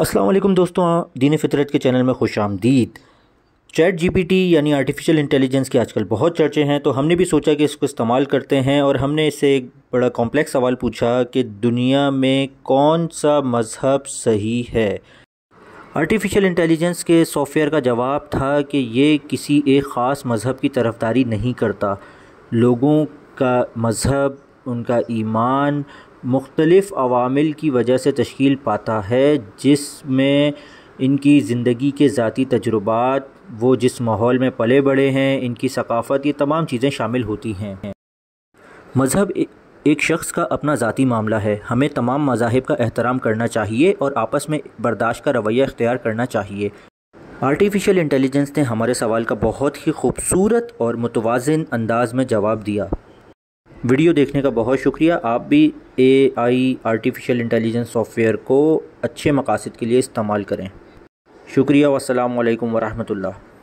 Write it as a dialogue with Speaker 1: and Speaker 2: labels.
Speaker 1: असलम दोस्तों दीन फितरत के चैनल में खुश आमदीद चैट जीपीटी यानी आर्टिफिशियल इंटेलिजेंस की आजकल बहुत चर्चे हैं तो हमने भी सोचा कि इसको इस्तेमाल करते हैं और हमने इससे एक बड़ा कॉम्प्लेक्स सवाल पूछा कि दुनिया में कौन सा मज़हब सही है आर्टिफिशियल इंटेलिजेंस के सॉफ्टवेयर का जवाब था कि ये किसी एक ख़ास मज़हब की तरफदारी नहीं करता लोगों का मज़हब उनका ईमान मुख्तलफ़ अवामिल की वजह से तश्ील पाता है जिसमें इनकी ज़िंदगी के ज़ाती तजुर्बात वो जिस माहौल में पले बड़े हैं इनकी सकाफ़त ये तमाम चीज़ें शामिल होती हैं मज़हब एक शख्स का अपना ज़ाती मामला है हमें तमाम मजाहब का एहतराम करना चाहिए और आपस में बर्दाश्त का रवैया इख्तियार करना चाहिए आर्टिफिशियल इंटेलिजेंस ने हमारे सवाल का बहुत ही खूबसूरत और मुतवाजन अंदाज में जवाब दिया वीडियो देखने का बहुत शुक्रिया आप भी A I artificial intelligence software को अच्छे मकासद के लिए इस्तेमाल करें शुक्रिया वालकम वरहमल